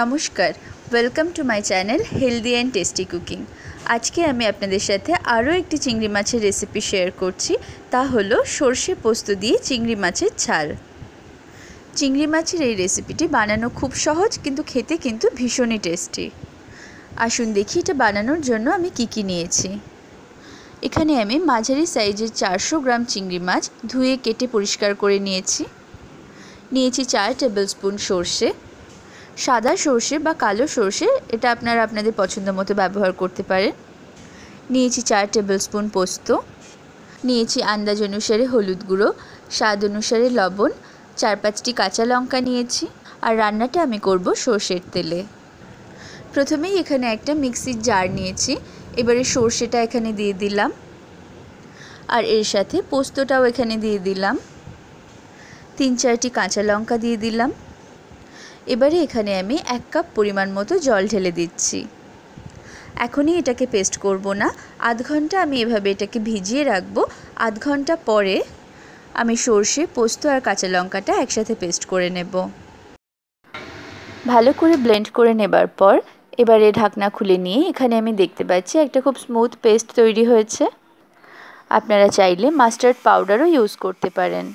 নমস্কার welcome to my channel healthy and tasty cooking আজকে আমি আপনাদের সাথে আরও একটি চিংড়ি মাছের রেসিপি শেয়ার করছি তা হলো সর্ষে পোস্ত দিয়ে চিংড়ি মাছের ঝাল চিংড়ি মাছের এই রেসিপিটি বানানো খুব সহজ কিন্তু খেতে কিন্তু ভীষণই টেস্টি আসুন দেখি এটা বানানোর জন্য আমি কি কি নিয়েছি এখানে আমি মাঝারি সাইজের চারশো গ্রাম চিংড়ি মাছ ধুয়ে কেটে পরিষ্কার করে নিয়েছি নিয়েছি চার টেবিল স্পুন সর্ষে সাদা সর্ষে বা কালো সর্ষে এটা আপনারা আপনাদের পছন্দ মতো ব্যবহার করতে পারেন নিয়েছি চার টেবিল স্পুন পোস্ত নিয়েছি আন্দাজ অনুসারে হলুদ গুঁড়ো স্বাদ অনুসারে লবণ চার পাঁচটি কাঁচা লঙ্কা নিয়েছি আর রান্নাটা আমি করব সর্ষের তেলে প্রথমেই এখানে একটা মিক্সির জার নিয়েছি এবারে সর্ষেটা এখানে দিয়ে দিলাম আর এর সাথে পোস্তটাও এখানে দিয়ে দিলাম তিন চারটি কাঁচা লঙ্কা দিয়ে দিলাম এবারে এখানে আমি এক কাপ পরিমাণ মতো জল ঢেলে দিচ্ছি এখনই এটাকে পেস্ট করব না আধ ঘন্টা আমি এভাবে এটাকে ভিজিয়ে রাখবো আধ ঘন্টা পরে আমি সর্ষে পোস্ত আর কাঁচা লঙ্কাটা একসাথে পেস্ট করে নেব ভালো করে ব্লেন্ড করে নেবার পর এবারে ঢাকনা খুলে নিয়ে এখানে আমি দেখতে পাচ্ছি একটা খুব স্মুথ পেস্ট তৈরি হয়েছে আপনারা চাইলে মাস্টার্ড পাউডারও ইউজ করতে পারেন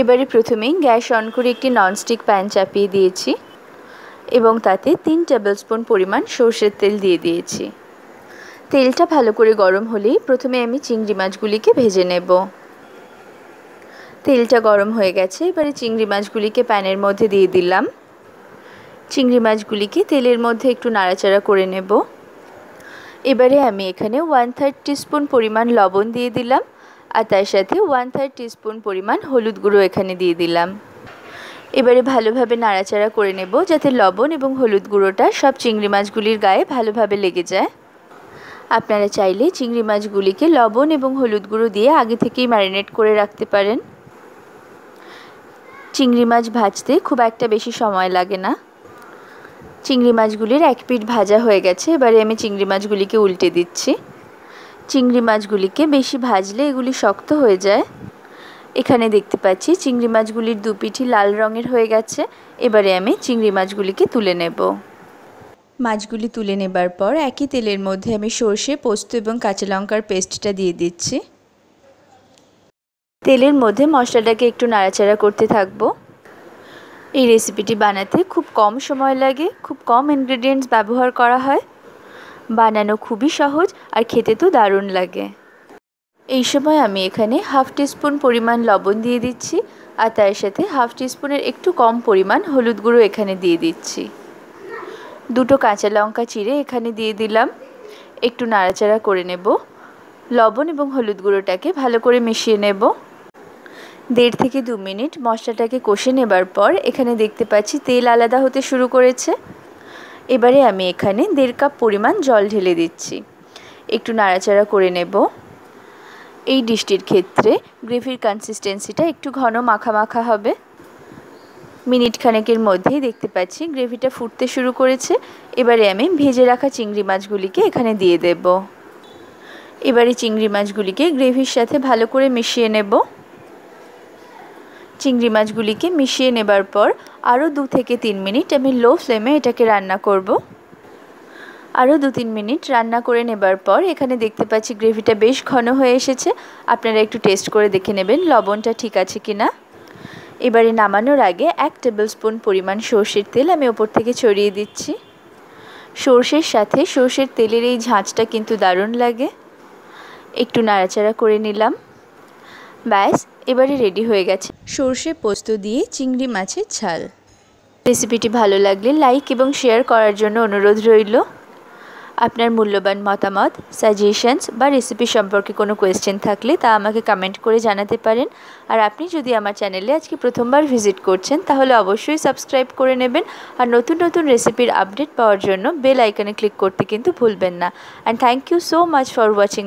এবারে প্রথমেই গ্যাস অন করে একটি ননস্টিক প্যান চাপিয়ে দিয়েছি এবং তাতে তিন টেবিল স্পুন পরিমাণ সর্ষের তেল দিয়ে দিয়েছি তেলটা ভালো করে গরম হলেই প্রথমে আমি চিংড়ি মাছগুলিকে ভেজে নেব তেলটা গরম হয়ে গেছে এবারে চিংড়ি মাছগুলিকে প্যানের মধ্যে দিয়ে দিলাম চিংড়ি মাছগুলিকে তেলের মধ্যে একটু নাড়াচাড়া করে নেব এবারে আমি এখানে ওয়ান থার্ড স্পুন পরিমাণ লবণ দিয়ে দিলাম আর তার সাথে ওয়ান থার্ড টিস্পুন পরিমাণ হলুদ গুঁড়ো এখানে দিয়ে দিলাম এবারে ভালোভাবে নাড়াচাড়া করে নেব যাতে লবণ এবং হলুদ গুঁড়োটা সব চিংড়ি মাছগুলির গায়ে ভালোভাবে লেগে যায় আপনারা চাইলে চিংড়ি মাছগুলিকে লবণ এবং হলুদ গুঁড়ো দিয়ে আগে থেকেই ম্যারিনেট করে রাখতে পারেন চিংড়ি মাছ ভাজতে খুব একটা বেশি সময় লাগে না চিংড়ি মাছগুলির এক পিঠ ভাজা হয়ে গেছে এবারে আমি চিংড়ি মাছগুলিকে উল্টে দিচ্ছি চিংড়ি মাছগুলিকে বেশি ভাজলে এগুলি শক্ত হয়ে যায় এখানে দেখতে পাচ্ছি চিংড়ি মাছগুলির দুপিঠি লাল রঙের হয়ে গেছে এবারে আমি চিংড়ি মাছগুলিকে তুলে নেব মাছগুলি তুলে নেবার পর একই তেলের মধ্যে আমি সর্ষে পোস্ত এবং কাঁচা লঙ্কার পেস্টটা দিয়ে দিচ্ছি তেলের মধ্যে মশলাটাকে একটু নাড়াচাড়া করতে থাকবো এই রেসিপিটি বানাতে খুব কম সময় লাগে খুব কম ইনগ্রেডিয়েন্টস ব্যবহার করা হয় বানানো খুবই সহজ আর খেতে তো দারুণ লাগে এই সময় আমি এখানে হাফ টিস্পুন পরিমাণ লবণ দিয়ে দিচ্ছি আর তার সাথে হাফ টিস্পুনের একটু কম পরিমাণ হলুদ গুঁড়ো এখানে দিয়ে দিচ্ছি দুটো কাঁচা লঙ্কা চিড়ে এখানে দিয়ে দিলাম একটু নাড়াচাড়া করে নেব লবণ এবং হলুদ গুঁড়োটাকে ভালো করে মিশিয়ে নেব দেড় থেকে দু মিনিট মশলাটাকে কষে নেবার পর এখানে দেখতে পাচ্ছি তেল আলাদা হতে শুরু করেছে এবারে আমি এখানে দেড় কাপ পরিমাণ জল ঢেলে দিচ্ছি একটু নাড়াচাড়া করে নেব এই ডিশটির ক্ষেত্রে গ্রেভির কনসিস্টেন্সিটা একটু ঘন মাখা মাখা হবে মিনিট খানেকের মধ্যেই দেখতে পাচ্ছি গ্রেভিটা ফুটতে শুরু করেছে এবারে আমি ভেজে রাখা চিংড়ি মাছগুলিকে এখানে দিয়ে দেব এবারে চিংড়ি মাছগুলিকে গ্রেভির সাথে ভালো করে মিশিয়ে নেব চিংড়ি মাছগুলিকে মিশিয়ে নেবার পর আরও দু থেকে তিন মিনিট আমি লো ফ্লেমে এটাকে রান্না করব। আরও দু তিন মিনিট রান্না করে নেবার পর এখানে দেখতে পাচ্ছি গ্রেভিটা বেশ ঘন হয়ে এসেছে আপনারা একটু টেস্ট করে দেখে নেবেন লবণটা ঠিক আছে কি না এবারে নামানোর আগে এক টেবিল স্পুন পরিমাণ সর্ষের তেল আমি ওপর থেকে ছড়িয়ে দিচ্ছি সর্ষের সাথে সর্ষের তেলের এই ঝাঁচটা কিন্তু দারুণ লাগে একটু নাড়াচাড়া করে নিলাম ব্যাস এবারে রেডি হয়ে গেছে সর্ষে পোস্ত দিয়ে চিংড়ি মাছের ঝাল রেসিপিটি ভালো লাগলে লাইক এবং শেয়ার করার জন্য অনুরোধ রইল আপনার মূল্যবান মতামত সাজেশনস বা রেসিপি সম্পর্কে কোনো কোয়েশ্চেন থাকলে তা আমাকে কমেন্ট করে জানাতে পারেন আর আপনি যদি আমার চ্যানেলে আজকে প্রথমবার ভিজিট করছেন তাহলে অবশ্যই সাবস্ক্রাইব করে নেবেন আর নতুন নতুন রেসিপির আপডেট পাওয়ার জন্য বেল আইকনে ক্লিক করতে কিন্তু ভুলবেন না and thank you so much for watching